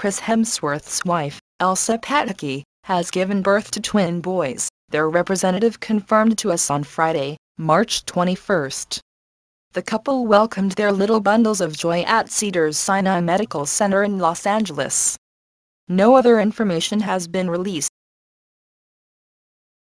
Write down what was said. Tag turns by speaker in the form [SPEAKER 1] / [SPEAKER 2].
[SPEAKER 1] Chris Hemsworth's wife, Elsa Pataky, has given birth to twin boys, their representative confirmed to us on Friday, March 21. The couple welcomed their little bundles of joy at Cedars Sinai Medical Center in Los Angeles. No other information has been released,